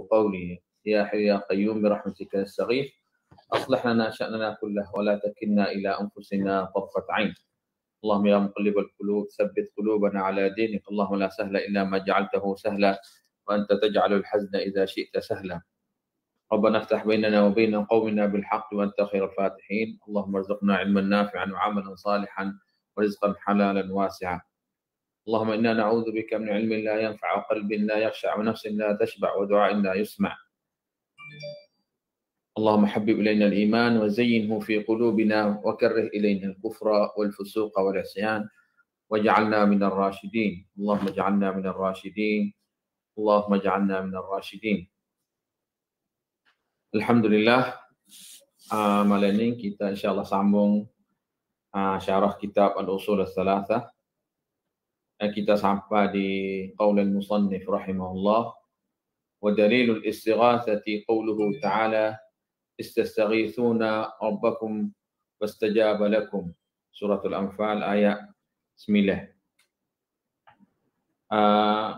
وقوله يا حي يا قيوم برحمتك نستغيث أصلح لنا شأننا كله ولا تكلنا إلى أنفسنا طرفة عين اللهم يا مقلب القلوب ثبت قلوبنا على دينك اللهم لا سهل إلا ما جعلته سهلا وأنت تجعل الحزن إذا شئت سهلا ربنا افتح بيننا وبين قومنا بالحق وأنت خير الفاتحين اللهم ارزقنا علما نافعا وعملا صالحا ورزقا حلالا واسعا اللهم إنا نعوذ بك من علم لا ينفع وقلب لا يخشع ونفس لا تشبع ودعاء لا يسمع اللهم حبب إلينا الإيمان وزينه في قلوبنا وكره إلينا الكفر والفسوق والعصيان واجعلنا من الراشدين اللهم اجعلنا من الراشدين اللهم اجعلنا من الراشدين الحمد لله malam كتاب ان شاء الله uh, syarah كتاب al الثلاثه kita sampai di qaul al-musannif rahimahullah wa dalil al-istighathati qawluhu ta'ala istastaghithuna rabbakum wastajaba lakum surah al-anfal ayat 9 uh,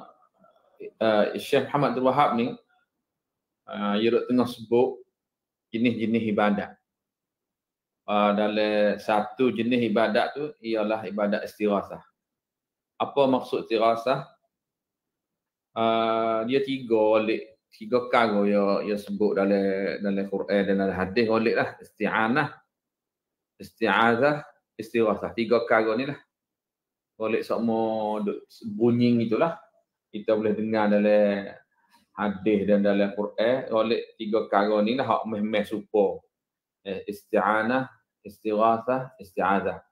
uh, Syekh Muhammad Abdul Wahab ni uh, tengah sebut jenis-jenis ibadat uh, dalam satu jenis ibadat tu ialah ibadat istirahat apa maksud tirasah uh, ah, dia tiga oleh tiga kargo ya ya sebut dalam dalam Quran dan dalam hadis oleh lah isti'anah isti'azah istirasah tiga kargo ni lah oleh semua bunyi itulah kita boleh dengar dalam hadis dan dalam Quran oleh tiga kargo ni lah hak meh meh supo eh, isti'anah istirasah isti'azah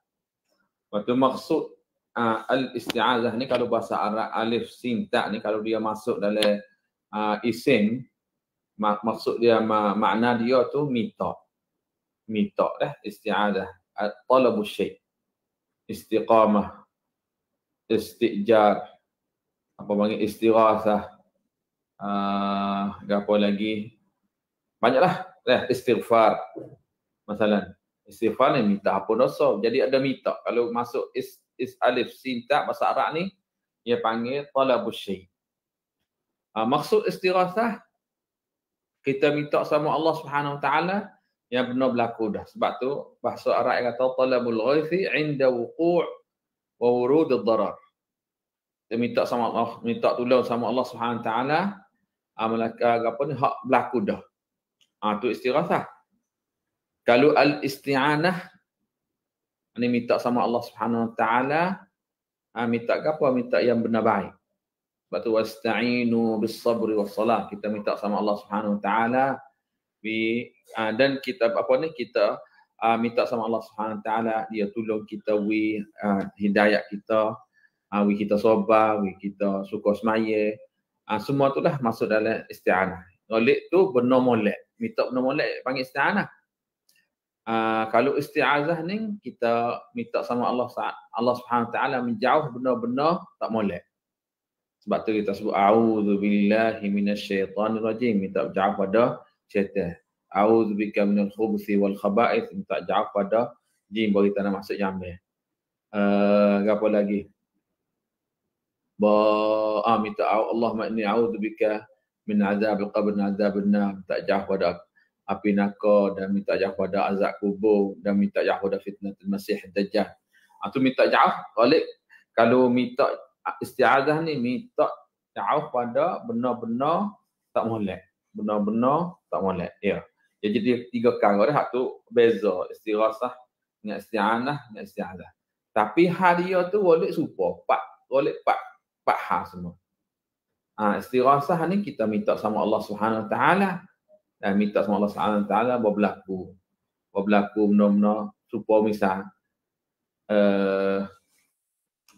Waktu maksud uh, al-isti'azah ni kalau bahasa Arab alif sin tak ni kalau dia masuk dalam uh, isim mak- maksud dia ma- makna dia tu mito mito eh isti'azah talabu syai istiqamah istijar apa panggil istighasah uh, ah, apa lagi banyaklah eh istighfar misalnya istighfar ni minta apa dosa jadi ada minta kalau masuk is, is alif sin ta bahasa Arab ni dia panggil talabus syai. Ha, maksud istirahat kita minta sama Allah Subhanahu Wa Taala yang benar berlaku dah. Sebab tu bahasa Arab yang kata talabul ghaithi inda wuqu' wa wurud ad-darar. Dia minta sama Allah, minta tolong sama Allah Subhanahu Wa Taala amalaka ah, ah, apa ni hak berlaku dah. Ah tu istirahat. Kalau al-isti'anah ni minta sama Allah Subhanahu Wa Taala ha, minta ke apa minta yang benar baik sebab tu wastainu bis sabri was salah kita minta sama Allah Subhanahu Wa Taala bi ha, dan kita apa ni kita ha, minta sama Allah Subhanahu Wa Taala dia tolong kita wi ha, hidayah kita ha, wi kita sabar wi kita suka semaya ha, semua itulah masuk dalam isti'anah oleh tu benar molek minta benar molek panggil isti'anah Ah, kalau istiazah ni kita minta sama Allah Allah Subhanahu taala menjauh benda-benda tak molek. Sebab tu kita sebut a'udzu billahi minasyaitanir rajim minta jauh pada syaitan. A'udzu bika minal khubuthi wal khaba'ith minta jauh pada jin bagi tanah masuk jambe. Uh, ah, apa lagi? Ba ah, minta Allah ma'ni a'udzu bika min azab al-qabr min azab an-nar minta jauh pada api neraka dan minta jauh pada azab kubur dan minta jauh pada fitnah masih dajjal. Atau ah, minta jauh balik kalau minta istiazah ni minta jauh pada benar-benar tak molek. Benar-benar tak molek. Ya. Ya jadi tiga perkara dah tu beza istighasah dengan isti'anah dengan isti'adah. Tapi hadia tu boleh serupa, pak boleh pak pak hal semua. Ah ha, istighasah ni kita minta sama Allah Subhanahu Wa Taala dan minta sama Allah Subhanahu taala apa berlaku. Apa berlaku benar-benar supaya misal uh, eh,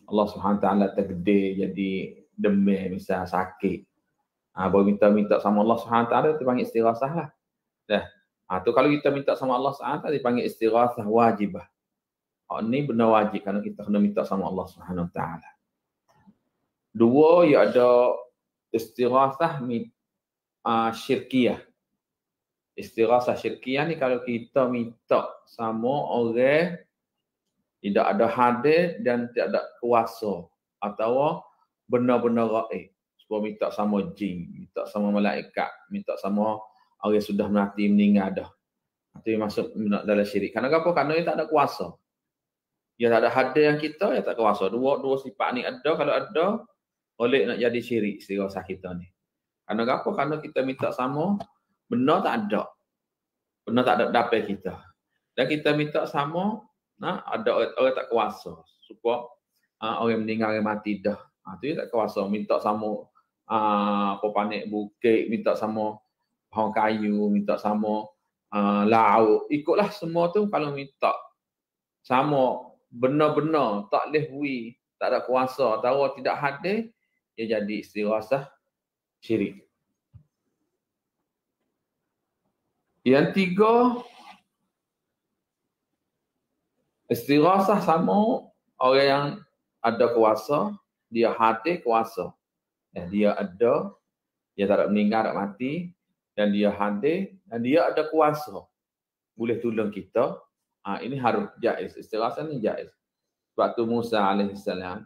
Allah Subhanahu taala tergede jadi demi misal sakit. Ah ha, minta minta sama Allah Subhanahu taala tu panggil istighasah lah. Dah. Ha, tu kalau kita minta sama Allah Subhanahu taala dipanggil istighasah wajibah. Oh, ha, ini benar wajib kalau kita kena minta sama Allah Subhanahu taala. Dua ya ada istighasah uh, ah, syirkiah istirahat syirkiah ni kalau kita minta sama orang tidak ada hadir dan tidak ada kuasa atau benar-benar raih. Sebab minta sama jin, minta sama malaikat, minta sama orang yang sudah mati meninggal dah. Itu yang masuk dalam syirik. Kenapa? Kerana apa? Kerana dia tak ada kuasa. Dia tak ada hadir yang kita, dia tak kuasa. Dua dua sifat ni ada. Kalau ada, boleh nak jadi syirik istirahat kita ni. Kerana apa? Kerana kita minta sama benar tak ada benar tak ada dapil kita dan kita minta sama nah, ha, ada orang, orang tak kuasa supaya uh, ha, orang meninggal orang mati dah ah, tu tak kuasa minta sama apa uh, panik bukit minta sama pohon kayu minta sama uh, laut ikutlah semua tu kalau minta sama benar-benar tak boleh hui tak ada kuasa tahu tidak hadir ia jadi istirahat syirik Yang tiga istighasah sama orang yang ada kuasa, dia hadir kuasa. Dan eh, dia ada, dia tak ada meninggal, tak mati. Dan dia hadir, dan dia ada kuasa. Boleh tolong kita. Ha, ini harus jais. Istirahat ini jais. Waktu Musa alaihissalam.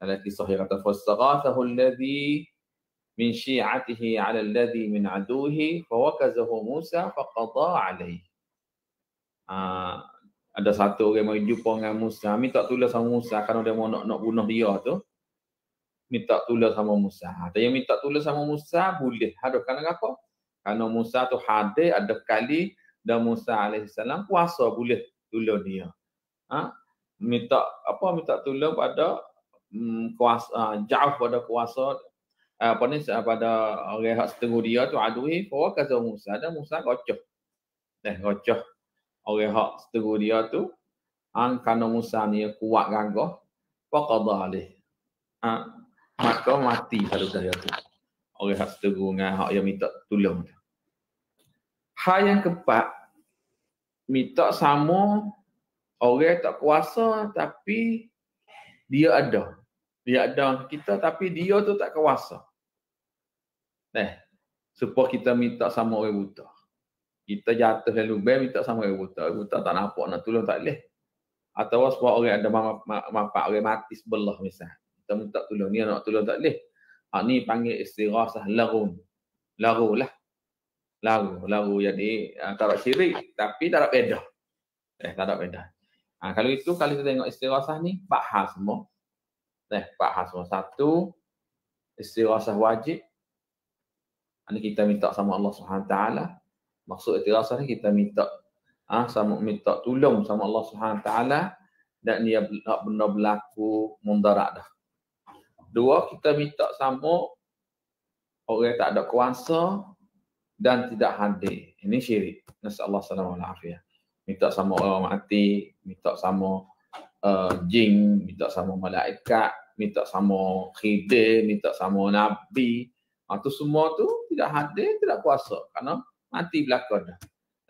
Dalam kisah yang kata, فَاسْتَغَاثَهُ الَّذِي min syi'atihi 'ala alladhi min aduhi fa wakazahu Musa fa qada 'alaihi. Ha, ada satu orang mari jumpa dengan Musa, minta tulis sama Musa kerana dia mau nak nak bunuh dia tu. Minta tulis sama Musa. Ha, yang minta tulis sama Musa boleh. Ada, kerana apa? Kerana Musa tu hadir ada kali dan Musa alaihi salam kuasa boleh tulis dia. Ha? minta apa minta tolong pada hmm, kuasa ha, jauh pada kuasa apa ni pada orang hak setengah dia tu adui bahawa eh, kata Musa dan Musa gocoh. Eh gocoh orang hak setengah dia tu ang kana Musa ni kuat gagah faqadha alih. Ha, maka mati pada dia tu. Orang hak setengah dengan hak yang minta tolong tu. Hal yang keempat minta sama orang tak kuasa tapi dia ada. Dia ada kita tapi dia tu tak kuasa. Nah, eh, sebab kita minta sama orang buta. Kita jatuh dalam lubang minta sama orang buta. Orang buta tak nampak nak tolong tak boleh. Atau sebab orang ada mampak orang mati sebelah misal. Kita minta tolong. Ni nak tolong tak boleh. Ha, ni panggil istirahat larun. lah, Laru. Laru. Jadi ha, tak ada syirik. Tapi tak ada beda. Eh, tak ada beda. Ha, kalau itu, kalau kita tengok istirahat ni, bahas semua. Eh, bahas semua. Satu, istirahat wajib. Ini kita minta sama Allah Subhanahu taala. Maksud iktiraf ni kita minta ah ha, sama minta tolong sama Allah Subhanahu taala dan dia tak benda berlaku mundarat dah. Dua kita minta sama orang tak ada kuasa dan tidak hadir. Ini syirik. Nasehat Allah Sallallahu Alaihi Minta sama orang mati, minta sama uh, jin, minta sama malaikat, minta sama khidir, minta sama nabi, Ha, tu semua tu tidak hadir, tidak kuasa. Kerana mati belakang dah.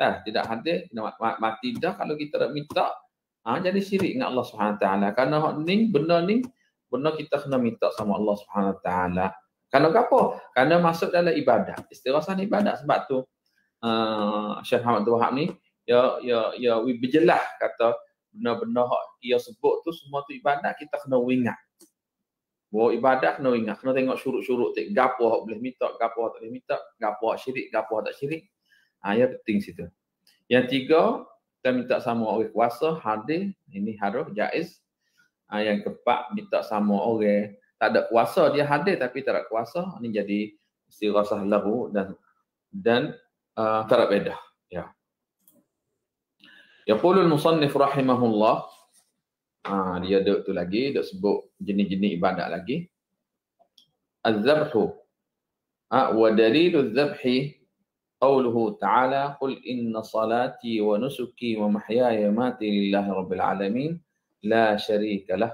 Ha, tidak hadir, tidak mati dah kalau kita nak minta. Ha, jadi syirik dengan Allah SWT. Kerana ni, benda ni, benda kita kena minta sama Allah SWT. Kerana apa? Kerana masuk dalam ibadat. Istirahat ibadat sebab tu. Uh, Syekh Muhammad Tuhab ni, ya, ya, ya, berjelah kata benar-benar yang sebut tu semua tu ibadat kita kena ingat. Bawa ibadah kena ingat, kena tengok syuruk-syuruk tak gapo hak boleh minta, gapo hak tak boleh minta, gapo hak syirik, gapo hak tak syirik. Ah ya penting situ. Yang tiga, kita minta sama orang kuasa hadir, ini harus jaiz. Ah yang keempat, minta sama orang tak ada kuasa dia hadir tapi tak ada kuasa, ini jadi istirahat lahu dan dan uh, tak ada beda. Ya. Yaqulul musannif rahimahullah ha, dia ada tu lagi duk sebut jenis-jenis ibadat lagi az-zabhu ha, wa dalilu az-zabhi qawluhu ta'ala qul inna salati wa nusuki wa mahyaya mati lillahi rabbil alamin la syarika lah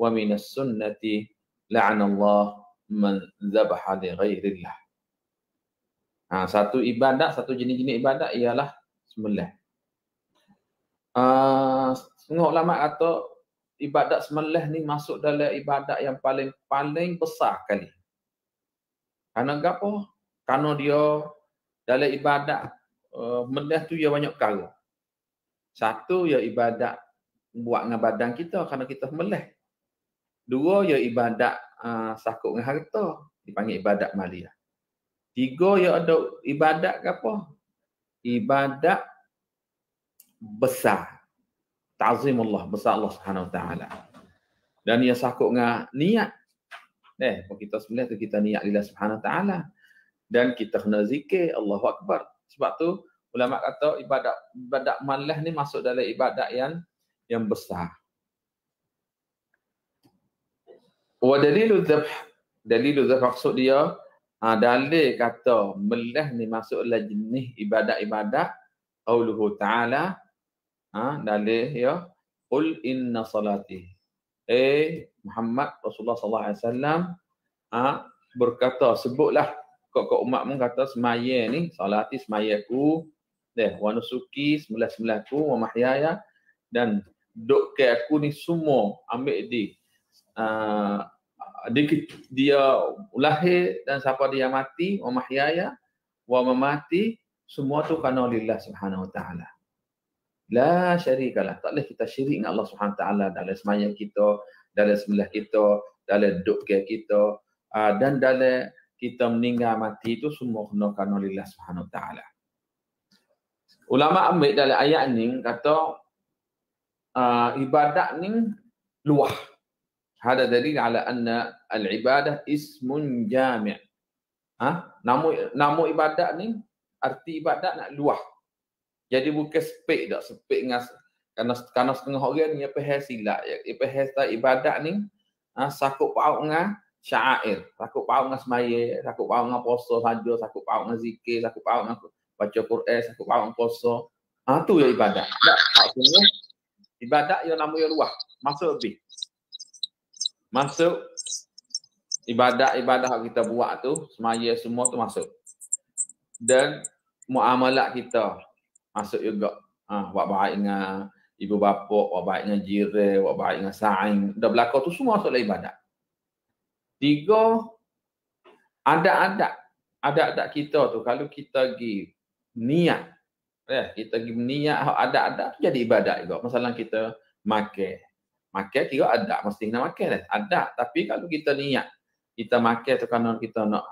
wa min as-sunnati la'anallah man zabaha li ghairillah ha, satu ibadat satu jenis-jenis ibadat ialah sembelih Uh, semua ulama kata ibadat semalih ni masuk dalam ibadat yang paling paling besar kali. Karena apa? Karena dia dalam ibadat uh, eh, melih tu ia banyak perkara. Satu ya ibadat buat dengan badan kita karena kita melih. Dua ya ibadat uh, sakut dengan harta dipanggil ibadat maliyah. Tiga ya ada ibadat apa? Ibadat besar ta'zim Allah besar Allah Subhanahu taala. Dan ia sakut dengan niat. Eh, kalau kita sembelih tu kita niat lillah Subhanahu taala. Dan kita kena zikir Allahu akbar. Sebab tu ulama kata ibadat ibadat malah ni masuk dalam ibadat yang yang besar. Wa dalilu dhabh dalilu dhabh maksud dia ha, dalil kata melah ni masuk dalam jenis ibadat-ibadat Allah taala ha, dalih ya qul inna salati eh Muhammad Rasulullah sallallahu alaihi wasallam ha, berkata sebutlah kok kok umat pun kata semaya ni salati semayaku deh wa nusuki semula-semulaku wa mahyaya dan dok ke aku ni semua ambil di uh, dia, dia lahir dan siapa dia mati wa mahyaya wa mamati semua tu kerana lillah subhanahu wa taala La syarikalah. Tak boleh kita syirik dengan Allah SWT dalam semayang kita, dalam sembelah kita, dalam duduk ke kita, uh, dan dalam kita meninggal mati itu semua kena kena lillah SWT. Ulama ambil dalam ayat ni kata uh, ibadat ni luah. ada dari ala anna al-ibadah ismun jami' Ha? Namu, namu ibadat ni arti ibadat nak luah. Jadi bukan sepek dak sepek dengan kerana kerana setengah orang ni apa hal silat ya. Apa hal ibadat ni ha, sakut pau dengan syair, sakut pau dengan semaya, sakut pau dengan puasa saja, sakut pau dengan zikir, sakut pau dengan baca Quran, sakut pau dengan puasa. Ha tu ya ibadat. tak semua ibadat yang nama yang luah masuk lebih. Masuk ibadat-ibadat kita buat tu, semaya semua tu masuk. Dan muamalat kita, masuk juga ha, buat baik dengan ibu bapa, buat baik dengan jiran, buat baik dengan saing. Dah belakang tu semua masuk dalam ibadat. Tiga, adat-adat. Adat-adat kita tu, kalau kita pergi niat. Ya, kita pergi niat, adat-adat tu jadi ibadat juga. Masalah kita makan. Makan kira adat, mesti kena makan. Eh. Adat, tapi kalau kita niat, kita makan tu kerana kita nak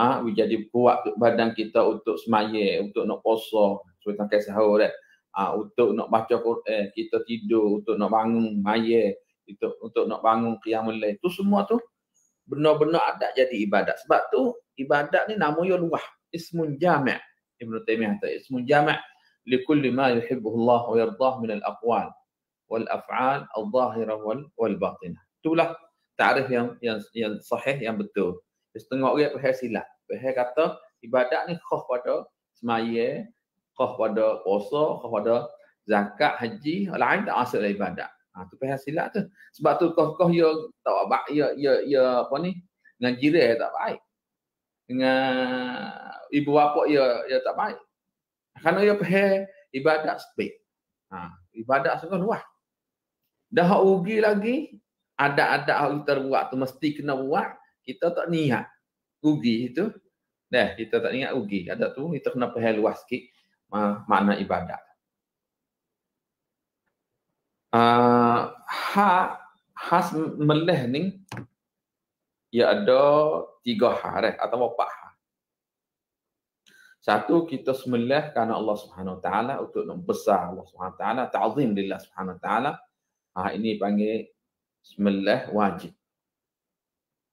ah ha, jadi kuat badan kita untuk semaya, untuk nak puasa, sebab tak sahur kan. Ha, untuk nak baca Quran, kita tidur, untuk nak bangun maya, itu untuk nak bangun qiyamul lain. Itu semua tu benar-benar ada jadi ibadat. Sebab tu ibadat ni nama yo luah, ismun jama' Ibn Taymiyyah kata ismun jama' li kulli ma yuhibbu Allah wa yardah min al-aqwal wal af'al al-zahirah wal batinah. Itulah tarikh yang yang yang sahih yang betul. Terus tengok dia silap. Perhe kata ibadat ni khoh pada semaya, khoh pada puasa, khoh pada zakat, haji, lain tak asal ibadat. Ha tu perhe silap tu. Sebab tu kau-kau ya tak apa ya ya ya apa ni? Dengan jiran ya, tak baik. Dengan ibu bapa ya ya tak baik. Karena ya perhe ibadat sepek. Ha ibadat sangat luas. Dah rugi lagi ada-ada yang kita buat tu mesti kena buat kita tak niat rugi itu dah kita tak niat rugi ada tu kita kena faham luas sikit makna ibadat uh, ha khas meleh ni ia ya ada tiga hal eh, atau empat hal satu kita sembelih karena Allah Subhanahu Wa Taala untuk membesar Allah Subhanahu Wa Taala ta'zim lillah Subhanahu Wa Taala ha, ini panggil sembelih wajib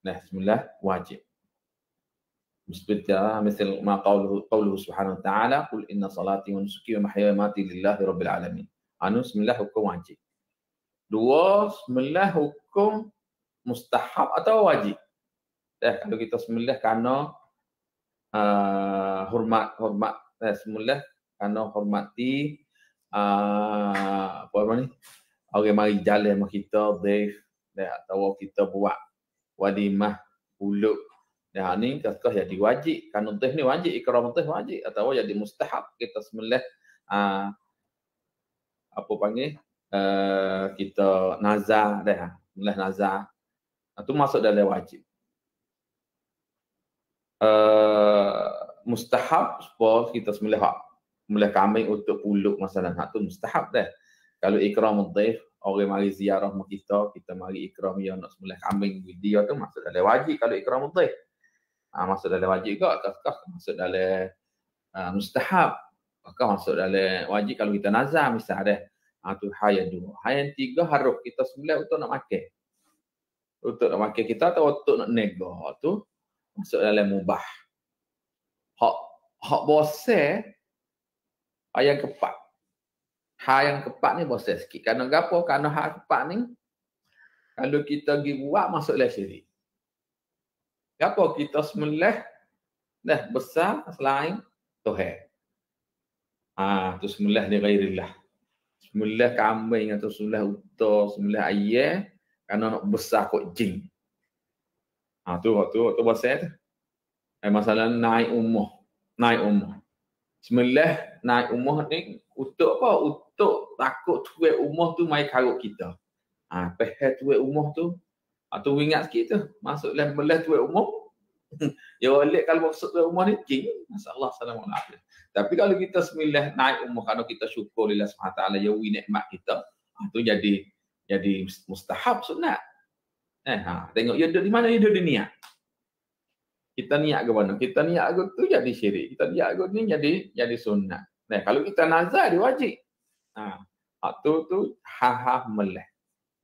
نعم بسم الله واجب مثل ما قوله قوله سبحانه وتعالى قل ان صلاتي ونسكي ومحياي ماتي لله رب العالمين انا بسم الله حكم واجب دو بسم الله حكم مستحب او واجب ده إيه، kalau kita بسم الله karena uh, آه، hormat hormat eh, بسم الله karena hormati uh, آه، apa ni orang okay, mari jalan sama kita Dave atau kita buat walimah buluk dan hak ni kakak jadi wajib kanun teh ni wajib ikram teh wajib atau jadi mustahab kita semelih ah, apa panggil uh, kita nazar dah mulai nazar itu masuk dalam wajib uh, mustahab supaya kita semelih hak mulai kambing untuk puluk masalah hak tu mustahab dah kalau ikram dhaif orang mari ziarah rumah kita, kita mari ikram dia nak sembelih kambing with dia tu masuk dalam wajib kalau ikram mutai. Eh. Ha, masuk dalam wajib juga, kakak masuk dalam uh, mustahab. Kakak masuk dalam wajib kalau kita nazar misalnya ada. Ha, tu hal yang dua. Hal yang tiga harus kita sembelih untuk nak makan. Untuk nak makan kita atau untuk nak nego tu masuk dalam mubah. Hak hak bosan ayat keempat. Ha yang keempat ni bosan sikit. Kerana apa? Kerana ha keempat ni, kalau kita pergi buat masuklah syirik. Kenapa kita semelih dah besar selain Tuhan? Ha, tu semelih ni gairillah. Semelih kambing atau semelih uta, semelih ayah. Kerana nak besar kot jin. Ha, tu, tu, tu bahasa tu. Eh, masalah naik umuh. Naik umuh. Semelih naik umuh ni untuk apa? Untuk tok takut tuwek umur tu mai karut kita. Ha, pehe tuwek umur tu. atau ha, ingat sikit tu. Masuk dalam belah tuwek umur. ya boleh kalau masuk tuwek umur ni, king. Masya Allah, salam Allah. Tapi kalau kita semilih naik umur, kalau kita syukur lillah SWT, ya wih nikmat kita. Itu ha, jadi jadi mustahab sunat. Eh, ha, tengok, ya di mana, ya duduk di niat. Kita niat ke mana? Kita niat ke tu jadi syirik. Kita niat ke ni jadi jadi sunat. Nah, kalau kita nazar, dia wajib. Ha. Hak tu tu ha meleh.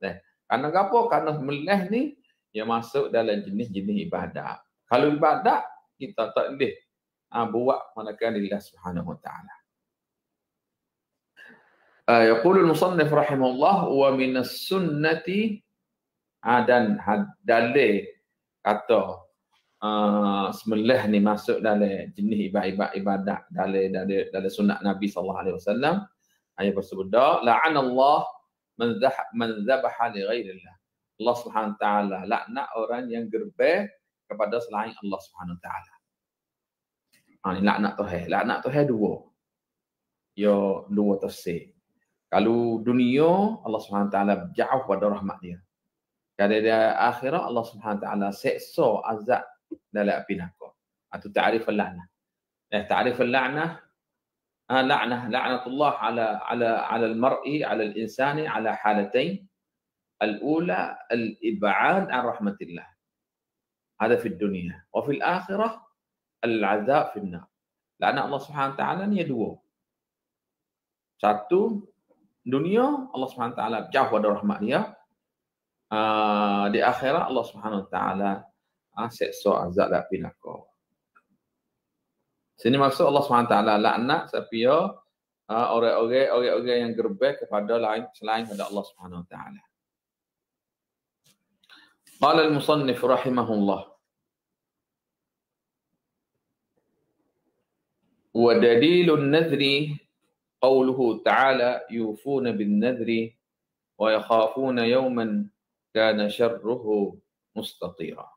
Eh. Karena apa? Karena meleh ni dia masuk dalam jenis-jenis ibadat. Kalau ibadat kita tak boleh ha, buat manakan Allah Subhanahu Wa Taala. يقول المصنف رحمه wa ومن السنة عدن هدالي قطع بسم الله نمسك دالي جنه إبا إبا إبا دالي دالي dalam سنة نبي صلى الله عليه وسلم ayat tersebut dah la'an Allah man dhah man dhabaha li ghairillah Allah Subhanahu taala laknat orang yang gerbeh kepada selain Allah Subhanahu taala ha ni laknat tuhan laknat tuhan dua yo dua tafsir kalau dunia Allah Subhanahu taala jauh pada rahmat dia kalau dia akhirat Allah Subhanahu taala seksa azab dalam api neraka atau ha, ta'rif al-la'nah eh ta'rif al-la'nah آه، لعنه لعنه الله على على على المرء على الانسان على حالتين الاولى الابعاد عن رحمه الله هذا في الدنيا وفي الاخره العذاب في النار لعن الله سبحانه وتعالى يدعو satu dunia Allah Subhanahu wa taala jauh dari rahmat dia ah, di akhirat Allah Subhanahu wa taala seksa azab dan Sini maksud Allah SWT laknat siapa orang-orang orang-orang yang gerbek kepada lain selain pada Allah SWT. wa taala. Qala al-musannif rahimahullah. Wa dalilun nadri qawluhu ta'ala yufuna bin nadri wa yakhafuna yawman kana sharruhu mustatira.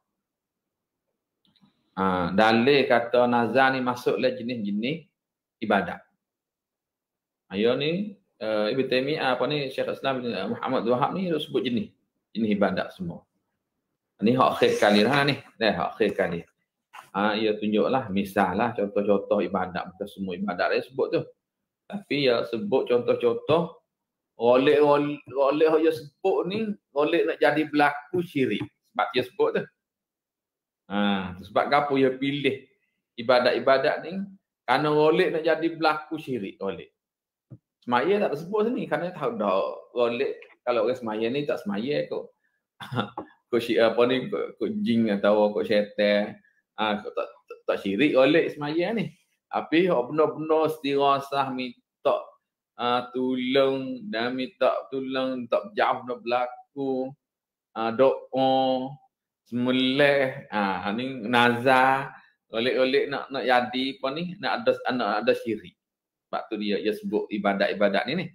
Ha, dalil kata nazar ni masuklah jenis-jenis ibadat. Ayo ha, ni uh, eh, Ibnu Taimiyah apa ni Syekh Islam uh, Muhammad Zuhab ni dia sebut jenis jenis ibadat semua. Ini hak akhir kali lah ni. Dah eh, hak akhir kali. Ha, ia tunjuklah misal lah contoh-contoh ibadat bukan semua ibadat dia sebut tu. Tapi ia sebut contoh-contoh Rolik-rolik yang sebut ni Rolik nak jadi berlaku syirik Sebab dia sebut tu Ha, sebab apa dia pilih ibadat-ibadat ni? Kerana rolik nak jadi berlaku syirik rolik. Semaya tak tersebut sini. Kerana tahu dah rolik. Kalau orang semaya ni tak semaya kot. kau syirik apa ni? Kau jin atau kau syaitan. Ha, kau tak, tak, tak syirik rolik semaya ni. Tapi kau benar-benar setirasah minta uh, ha, tolong dan minta tolong tak jauh nak berlaku. Uh, doa semula ah ha, ni nazar oleh-oleh nak nak jadi pun ni nak ada nak ada syirik. Sebab tu dia dia sebut ibadat-ibadat ni ni.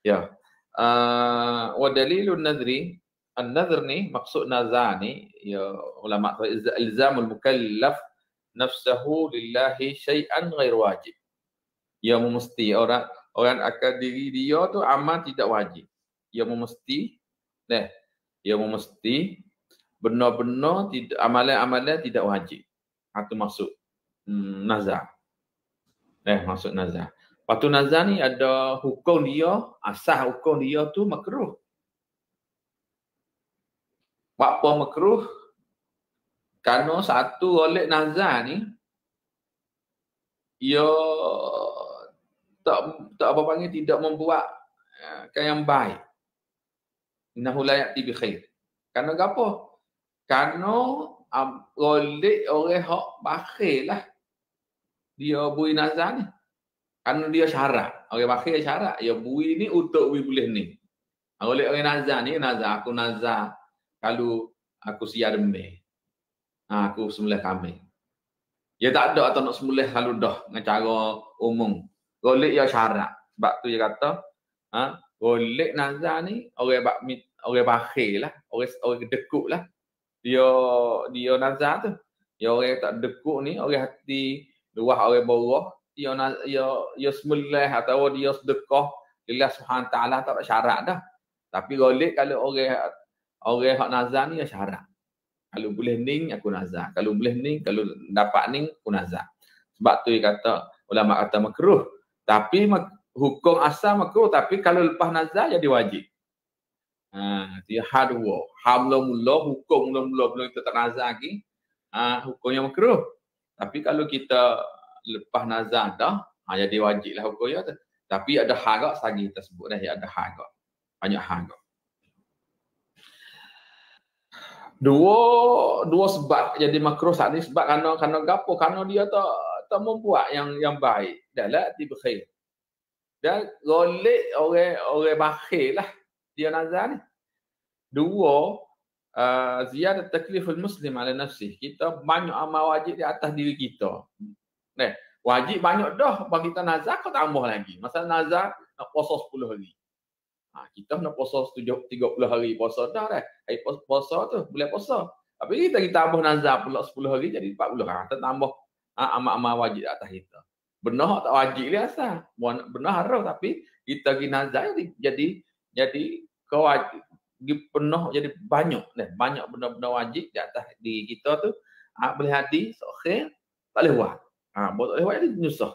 Ya. Yeah. Uh, wa dalilun nadri an-nadhr ni maksud nazar ni ya ulama kata ilzamul mukallaf nafsuhu lillahi syai'an ghair wajib. Ya mesti orang orang akan diri dia tu amal tidak wajib. Ya mesti neh. Ya mesti benar-benar tidak amalan-amalan tidak wajib. Itu ha, masuk hmm, nazar. Eh, masuk nazar. Patu nazar ni ada hukum dia, asah hukum dia tu makruh. Apa makruh? Karena satu oleh nazar ni ia tak tak apa panggil tidak membuat uh, eh, yang baik. Inna hulayat bi khair. Karena apa? Kerana um, golik orang hak bakhil lah. Dia bui nazar ni. Kerana dia syarat. Orang bakhil syarat. Ya bui ni untuk bui boleh ni. Golik orang nazar ni, nazar. Aku nazar. Kalau aku siar me. Ha, aku semula kami. Ya tak ada atau nak semula kalau dah. Dengan cara umum. Golik ya syarat. Sebab tu dia kata. Ha, golik nazar ni. Orang bakhil lah. Orang, orang dekuk lah dia dia nazar tu. Dia orang tak dekuk ni, orang hati luah orang boroh, dia na dia dia semelih atau dia sedekah lillah subhanahu taala tak ada syarat dah. Tapi boleh kalau orang orang hak nazar ni ya syarat. Kalau boleh ning aku nazar. Kalau boleh ning, kalau dapat ning aku nazar. Sebab tu dia kata ulama kata makruh. Tapi hukum asal makruh tapi kalau lepas nazar jadi wajib. Ha, dia hard work. Ha mula hukum mula-mula, mula kita tak nazar lagi. Ha, hukum yang makruh. Tapi kalau kita lepas nazar dah, ha, jadi wajib lah hukum yang Tapi ada harap sagi kita sebut dah, ya, ada harap. Banyak harap. Dua dua sebab jadi makruh saat ni sebab kerana kerana gapo? Kerana dia tak tak membuat yang yang baik. Dah lah tiba khair. Dan golek orang orang bakhil lah dia nazar ni. Dua, uh, ziyadat taklifun muslim ala nafsih. Kita banyak amal wajib di atas diri kita. Nah, wajib banyak dah bagi kita nazar kau tambah lagi. Masa nazar nak puasa 10 hari. Ha, kita nak puasa 30 hari puasa dah dah. Hari puasa tu boleh puasa. Tapi kita kita tambah nazar pula 10 hari jadi 40. Ha, tambah ha, amal-amal wajib di atas kita. Benar tak wajib dia asal. Benar harus tapi kita pergi nazar jadi jadi kewajib penuh jadi banyak dah banyak benda-benda wajib di atas di kita tu ha, boleh hati sokhe tak boleh buat ha buat tak boleh buat jadi nyusah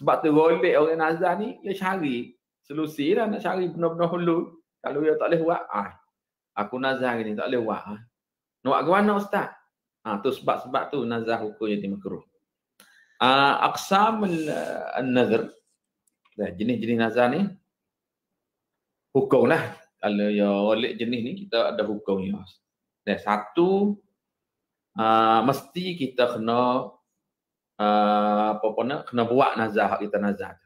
sebab tu golek orang nazar ni dia cari solusi lah nak cari benda-benda hulu kalau dia tak boleh buat ah aku nazar ni tak boleh buat ah nak ke mana ustaz ha tu sebab sebab tu nazar hukumnya jadi makruh Uh, ah, aqsam an-nazr eh, jenis-jenis nazar ni lah kalau ya oleh jenis ni kita ada hukumnya. Dan satu uh, mesti kita kena uh, apa pun kena buat nazar hak kita nazar.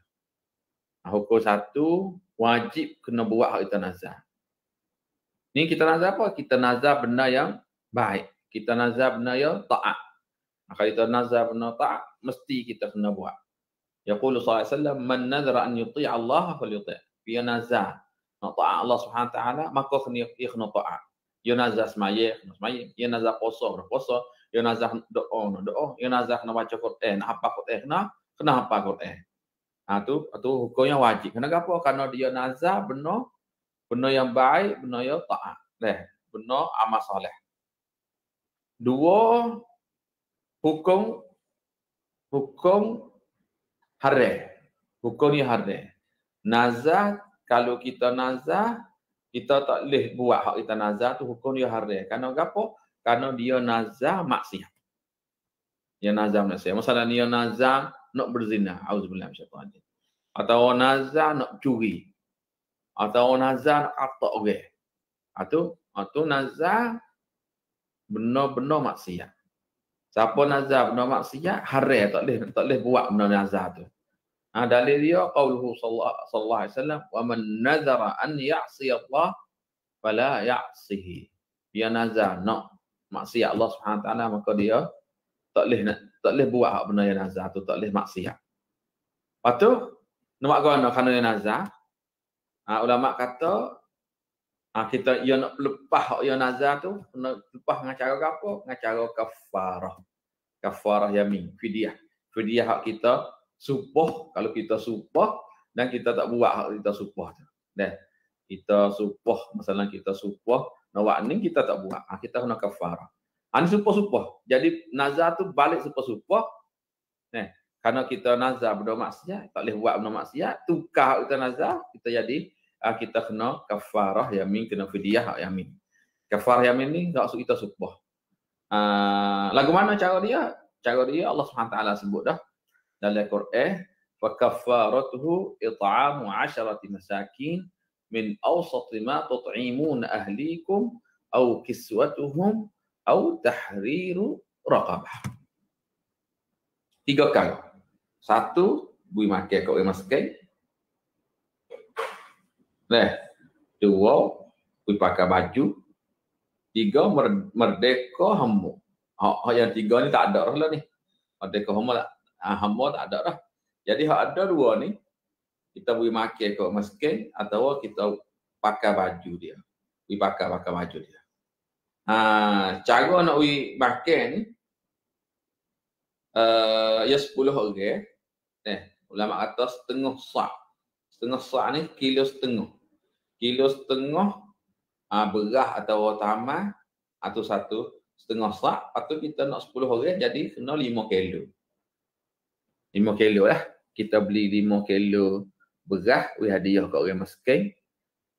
Ah, hukum satu wajib kena buat hak kita nazar. Ni kita nazar apa? Kita nazar benda yang baik. Kita nazar benda yang taat. Kalau kita nazar benda taat mesti kita kena buat. Yaqulu sallallahu alaihi wasallam man nadhara an yuti' Allah falyuti'. Dia nazar no ta'a ah, Allah Subhanahu taala maka kena ikhna ta'a yo nazah semaya ikhna semaya yo nazah puasa berpuasa yo nazah doa no doa yo nazah nak baca Quran apa Quran kena kena apa Quran ha tu tu hukumnya wajib kena apa karena dia nazah beno beno yang baik beno yang taat, leh beno amal soleh dua hukum hukum haram hukum yang haram nazah kalau kita nazar kita tak boleh buat hak kita nazar tu hukum dia haram kerana apa kerana dia nazar maksiat dia nazar maksiat masalah dia nazar nak berzina auzubillah syaitan atau orang nazar nak curi atau orang nazar nak atok ge atau ha atau ha nazar benar-benar maksiat siapa nazar benar maksiat haram tak boleh tak boleh buat benda nazar tu Ha, dalil dia qauluhu sallallahu alaihi wasallam wa man nazara an ya'si Allah fala ya'sihi. Dia nazar nak maksiat Allah Subhanahu taala maka dia tak boleh tak boleh buat hak benda yang nazar tu tak boleh maksiat. Patu nak gua nak kena nazar. Ha, ulama kata ha, kita ia nak lepas hak yang nazar tu kena lepas dengan cara apa? Dengan cara kafarah. Kafarah yamin, fidyah. Fidyah hak kita supoh kalau kita supoh dan kita tak buat hak kita supoh tu. Dan kita supoh misalnya kita supoh nawak ni kita tak buat. Ha, kita kena kafarah. Ha, ni supoh-supoh. Jadi nazar tu balik supoh-supoh. Nah, karena kita nazar berdoa maksiat, tak boleh buat benda maksiat, tukar kita nazar, kita jadi ha, kita kena kafarah yamin kena fidyah hak yamin. Kafarah yamin ni tak kita supoh. Ha, lagu mana cara dia? Cara dia Allah SWT sebut dah dalam Al-Quran wa kafaratuhu it'amu asharati masakin min awsat ma tut'imun ahlikum aw kiswatuhum aw tahriru raqabah tiga kali satu bui makan kau yang masak Nah, dua bui pakai baju tiga merdeka hamu ha, yang tiga ni tak ada lah ni merdeka hamu lah ha, ah, hamba tak ada dah. Jadi hak ada dua ni kita boleh makan kat masjid atau kita pakai baju dia. Pergi pakai pakai baju dia. Ha, cara nak pergi makan ni uh, ya sepuluh orang okay. eh ulama kata setengah sak. Setengah sak ni kilo setengah. Kilo setengah uh, berah atau tamah atau satu setengah sak atau kita nak sepuluh orang jadi kena lima kilo lima kilo lah. Kita beli lima kilo beras, we hadiah kat orang miskin.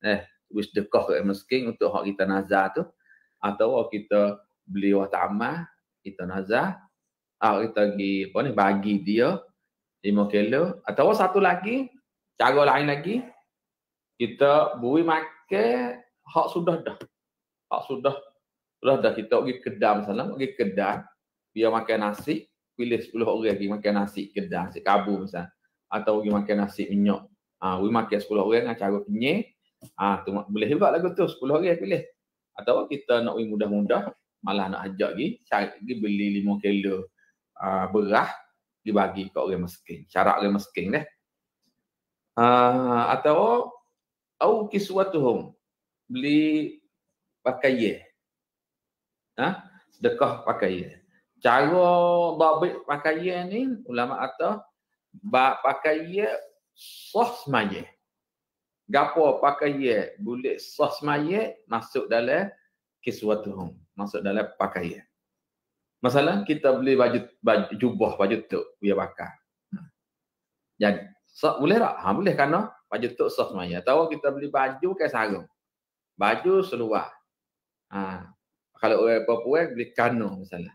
Eh, we sedekah kat orang miskin untuk hak kita nazar tu. Atau kita beli watama, kita nazar. Ah, kita pergi, apa ni, bagi dia lima kilo. Atau satu lagi, cara lain lagi, kita beri makan hak sudah dah. Hak sudah. Sudah dah kita pergi kedai misalnya, pergi kedai. Biar makan nasi, pilih 10 orang pergi makan nasi kedai, nasi kabu misal. Atau pergi makan nasi minyak. Ah, ha, we makan 10 orang dengan cara kenyir. Ah, ha, tu boleh hebat lagu tu 10 orang pilih. Atau kita nak pergi mudah-mudah, malah nak ajak lagi, cari pergi beli 5 kilo uh, ha, beras, dibagi ke orang miskin. cara orang miskin deh. Uh, atau au kiswatu hum beli pakaian. Ha? Sedekah pakaian cara babit pakaian ni ulama atas bab pakaian sah semaya gapo pakaian boleh sah semaya masuk dalam kiswatuhum masuk dalam pakaian masalah kita beli baju, baju jubah baju tu dia bakar jadi sah boleh tak ha boleh kerana baju tu sah semaya atau kita beli baju kain sarung baju seluar ha kalau orang perempuan beli kano misalnya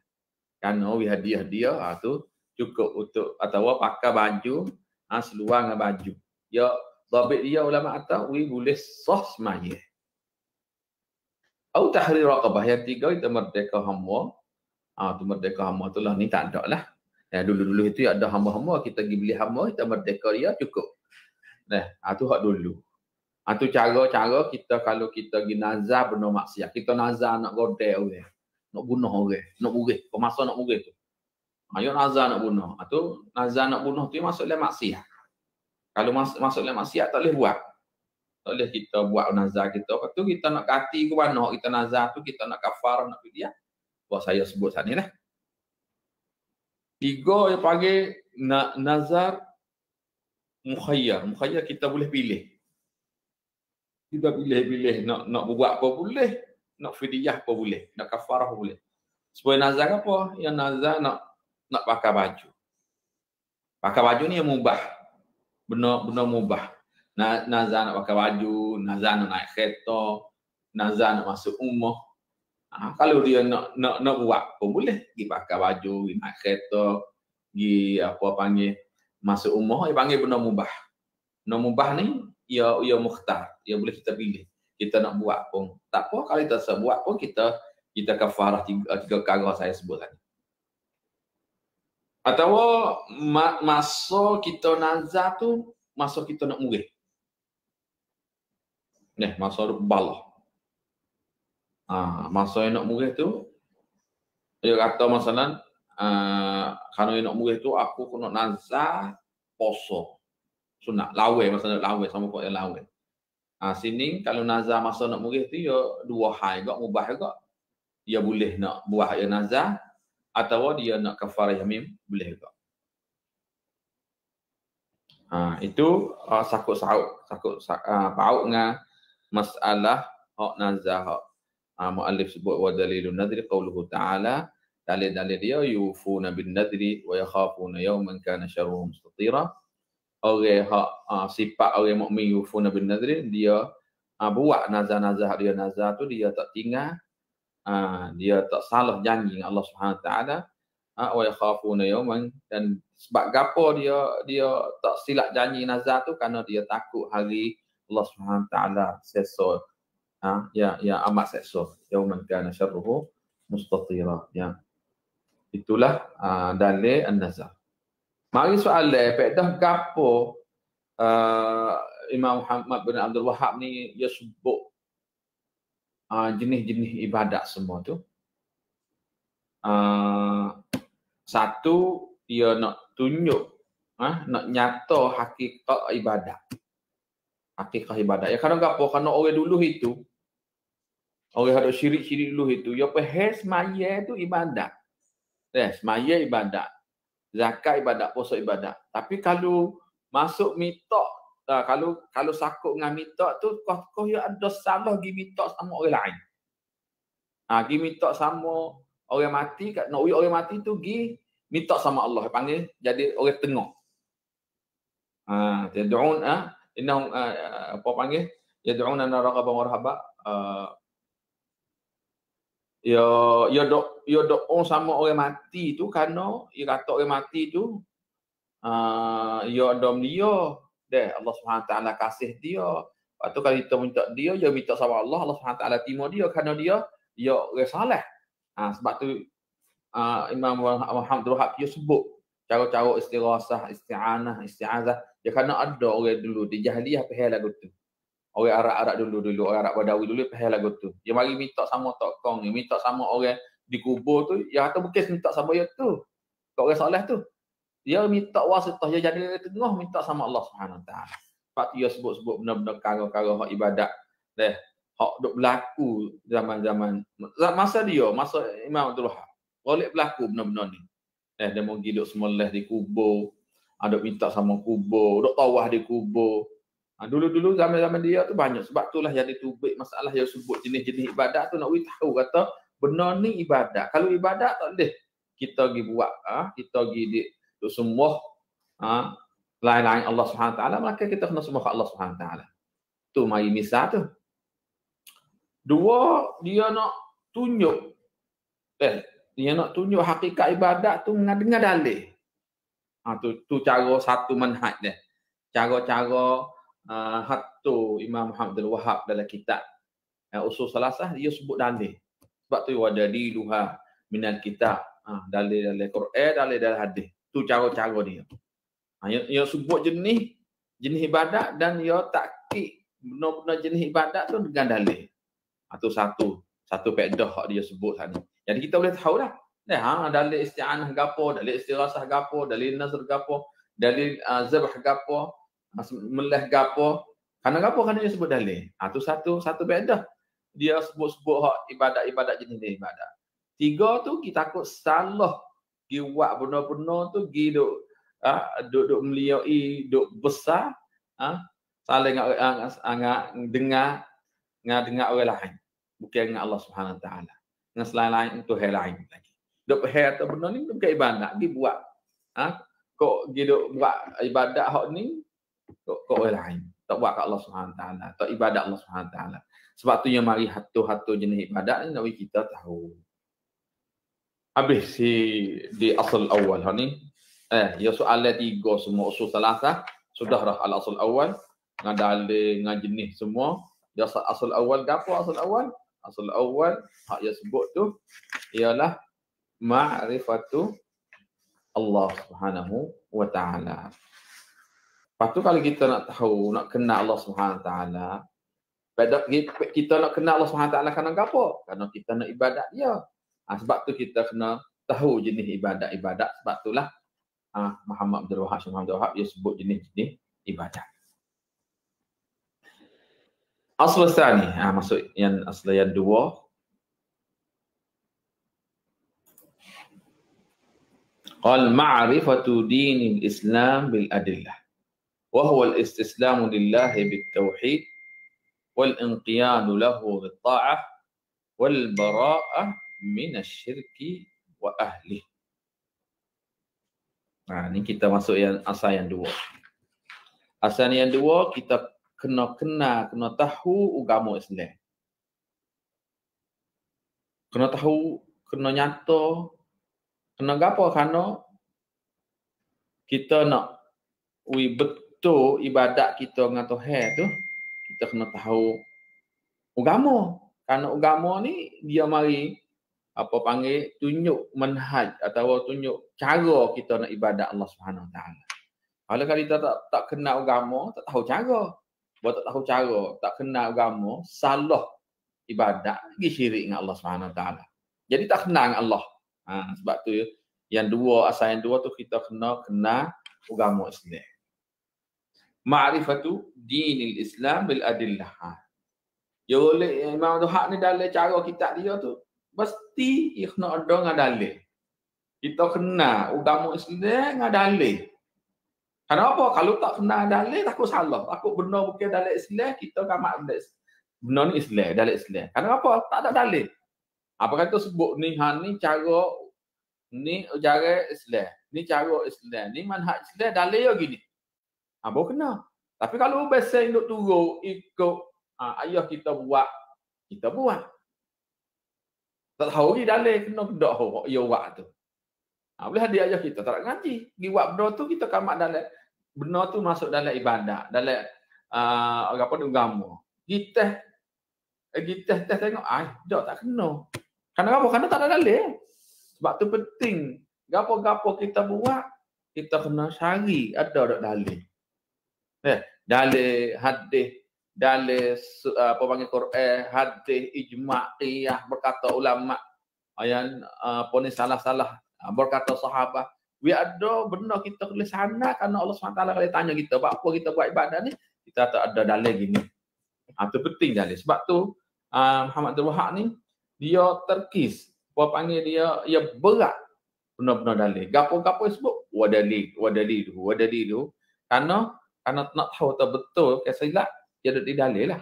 kan oh we hadiah dia ha, ah, tu cukup untuk atau pakai baju ha, seluar dengan baju ya dhabit dia ulama kata we boleh sah semaya atau tahrir raqabah yang tiga itu merdeka hamba ah ha, tu merdeka hamba tu lah ni tak ada lah ya dulu-dulu itu ya ada hamba-hamba kita pergi beli hamba kita merdeka dia cukup nah ha, tu hak dulu ah ha, tu cara-cara kita kalau kita pergi nazar benda maksiat kita nazar nak godek orang nak bunuh orang, nak murid, kau nak murid tu. Ayo ha, nazar nak bunuh. Atau ha, nazar nak bunuh tu masuk dalam maksiat. Kalau masuk masuk dalam maksiat tak boleh buat. Tak boleh kita buat nazar kita. Lepas tu kita nak kati ke mana kita nazar tu kita nak kafar nak dia. Buat saya sebut sana lah. Tiga yang panggil na- nazar mukhayyar. Mukhayyar kita boleh pilih. Kita pilih-pilih nak nak buat apa boleh nak fidyah pun boleh, nak kafarah pun boleh. Sebab nazar apa? Yang nazar nak nak pakai baju. Pakai baju ni yang mubah. Benar-benar mubah. Na, nazar nak pakai baju, nazar nak naik kereta, nazar nak masuk rumah. Ha, kalau dia nak nak nak buat pun boleh. Dia pakai baju, dia naik kereta, di apa panggil masuk rumah dia panggil benar mubah. Benda mubah ni ia ya, ia ya mukhtar, ia ya boleh kita pilih kita nak buat pun tak apa kalau kita sebuat pun kita kita kafarah tiga, eh, tiga kali saya sebut tadi atau ma- masa kita nazar tu masa kita nak murid neh masa balah ha, masa yang nak murid tu dia kata masalah uh, kalau yang nak murid tu aku kena nazar poso sunat lawe masa nak lawe sama kau yang lawe Ha, sini kalau nazar masa nak murid tu, ya dua hal juga, mubah juga. Dia ya, boleh nak buah ya nazar atau dia nak kafar yamin boleh juga. Ha, itu uh, sakut sakut ha, sakut uh, dengan masalah hak nazar hak uh, muallif sebut wa dalilun nadri qauluhu taala dalil-dalil dia yufuna bin nadri wa yakhafuna yawman kana syarruhu mustatira orang hak uh, sifat orang mukmin yufuna bin nazar dia uh, buat nazar-nazar dia nazar tu dia tak tinggal uh, dia tak salah janji dengan Allah Subhanahu taala uh, wa yakhafuna yawman dan sebab gapo dia dia tak silap janji nazar tu kerana dia takut hari Allah Subhanahu taala seso ha uh, ya ya amat seso yawman kana syarruhu mustatira ya itulah uh, dalil an-nazar Mari soalan, Pekdah gapo uh, Imam Muhammad bin Abdul Wahab ni dia sebut uh, jenis-jenis ibadat semua tu. Uh, satu, dia nak tunjuk uh, nak nyata hakikat ibadat. Hakikat ibadat. Ya kadang gapo kerana orang dulu itu orang ada syirik-syirik dulu itu, dia pehes maya itu ibadat. Yes, maya ibadat zakat ibadat, puasa ibadat. Tapi kalau masuk mitok, ah, kalau kalau sakut dengan mitok tu, kau kau ya ada salah gi mitok sama orang lain. Ha, ah, gi mitok sama orang mati, kat, nak uyuk orang mati tu gi mitok sama Allah, panggil jadi orang tengok. Ha, ah, jadi ha, inna, uh, apa panggil? Jadi orang nak raga bangor haba ya ya dok ya dok oh sama orang mati tu kerana ya kata orang mati tu uh, ya dom dia deh Allah Subhanahu taala kasih dia waktu kalau kita minta dia ya minta sama Allah Allah Subhanahu taala timo dia kerana dia ya orang saleh ha, sebab tu uh, Imam Muhammad Abdul dia sebut cara-cara istirahat, isti'anah, isti'azah. Ya kerana ada orang dulu di jahiliah pahala lagu tu orang Arab-Arab dulu-dulu, orang Arab Badawi dulu, pahal lagu tu. Yang mari minta sama tokong ni, minta sama orang di kubur tu, yang atau bukis minta sama yang tu. Kau orang soleh tu. Dia minta wasitah, dia jadi tengah minta sama Allah SWT. Sebab dia sebut-sebut benar-benar karo-karo hak ibadat. Deh, hak dok berlaku zaman-zaman. Masa dia, masa Imam Abdul Wahab. Boleh berlaku benar-benar ni. Eh, dia mau hidup semua leh di kubur. Ada minta sama kubur. dok tawah di kubur. Ha, dulu-dulu zaman-zaman dia tu banyak. Sebab itulah yang ditubik masalah yang sebut jenis-jenis ibadat tu nak we tahu kata benar ni ibadat. Kalau ibadat tak boleh kita pergi buat. Ha? Kita pergi di, di semua ha? lain-lain Allah SWT. Maka kita kena semua ke Allah SWT. Tu mari misal tu. Dua, dia nak tunjuk. Eh, dia nak tunjuk hakikat ibadat tu dengan, dengan dalih. Ha, tu, tu cara satu manhaj dia. Cara-cara uh, hak tu Imam Muhammad Abdul Wahab dalam kitab uh, usul salasah dia sebut dalil sebab tu ada di luha minal kitab uh, dalil dalil Quran dalil dalil hadis tu cara-cara dia uh, yang, sebut jenis jenis ibadat dan yang takik benar-benar jenis ibadat tu dengan dalil atau uh, satu satu pedah dia sebut tadi. jadi kita boleh tahu lah Nah, eh, ha, dalil isti'anah gapo, dalil istirahat gapo, dalil nazar gapo, dalil uh, zabh gapo, meleh gapo kerana gapo kerana dia sebut dalil ha, tu satu satu beda dia sebut-sebut hak ibadat-ibadat jenis ni ibadat tiga tu kita takut salah gi buat benda-benda tu gi duk ah ha, duk duk meliai duk besar ah saling salah ngak ha, ngak dengar ngak dengar orang lain bukan dengan Allah Subhanahu taala dengan selain lain untuk hal lain lagi duk hal atau benda ni bukan ibadat gi buat ah kok gi buat ibadat hak ni kau orang lain tak buat kat Allah Subhanahu taala tak ibadat Allah Subhanahu taala sebab tu yang mari hatu-hatu jenis ibadat ni nak kita tahu habis si di asal awal ha ni eh ya soalan tiga semua usul selasa sudah dah al asal awal ngadali dalil dengan jenis semua dia ya asal, asal awal apa asal awal asal awal hak yang sebut tu ialah ma'rifatu Allah Subhanahu wa taala Lepas tu kalau kita nak tahu, nak kenal Allah SWT, kita nak kenal Allah SWT kerana apa? Kerana kita nak ibadat dia. Ha, sebab tu kita kena tahu jenis ibadat-ibadat. Sebab itulah ah ha, Muhammad Abdul Wahab, Syed Muhammad Abdul Wahab, dia sebut jenis-jenis ibadat. Asal ni, ha, maksud yang asal yang dua, Qal ma'rifatu dinil Islam bil adillah. وهو الاستسلام لله بالتوحيد والانقياد له بالطاعة والبراءة من الشرك وأهله Nah, ini kita masuk yang asal yang dua. Asal yang dua kita kena kenal, kena tahu agama Islam. Kena tahu, kena nyata, kena gapo kerana kita nak we tu ibadat kita dengan Tuhan tu kita kena tahu agama. Karena agama ni dia mari apa panggil tunjuk manhaj atau tunjuk cara kita nak ibadat Allah Subhanahu taala. Kalau kali kita tak tak kenal agama, tak tahu cara. Buat tak tahu cara, tak kena agama, salah ibadat lagi syirik dengan Allah Subhanahu taala. Jadi tak kenal dengan Allah. Ha, sebab tu ya, yang dua asal yang dua tu kita kena kena agama sendiri ma'rifatu dinil Islam bil adillah. Ha. Ya oleh Imam Duhak ni dalam cara kitab dia tu mesti ikhna ada dengan dalil. Kita kena agama Islam dengan dalil. Kenapa? Kalau tak kena dalil takut salah. Takut benar bukan dalil Islam kita akan makna benda ni Islam, dalil Islam. Kenapa? Tak ada dalil. Apa kata sebut ni han ni cara ni cara Islam. Ni cara Islam. Ni manhaj Islam dalil yo gini ha, baru kena. Tapi kalau besen duk turun ikut ha, ayah kita buat, kita buat. Tak tahu lagi dalih kena kedok orang yang buat tu. Ha, boleh hadir ayah kita, tak nak ngaji. Pergi buat benda tu, kita kamat dalih. Benda tu masuk dalam ibadah, dalam uh, apa ni, agama. Kita, kita eh, tengok, ay, dok tak kena. karena apa? karena tak ada dalih. Sebab tu penting. Gapo-gapo kita buat, kita kena cari ada dok dalih eh dale hadis dale ah, apa panggil Quran hadis ijma qiyah berkata ulama ayan ah, apa ni salah-salah ah, berkata sahabat we ada benda kita boleh sana karena Allah SWT kali tanya kita apa kita buat ibadah ni kita tak ada dale gini ha, tu penting dale sebab tu Muhammad Abdul Wahab ni dia terkis apa panggil dia ia berat benar-benar dalil gapo-gapo sebut wadali wadali tu wadali tu karena anak nak tahu tak betul ke silap dia ada di dalil lah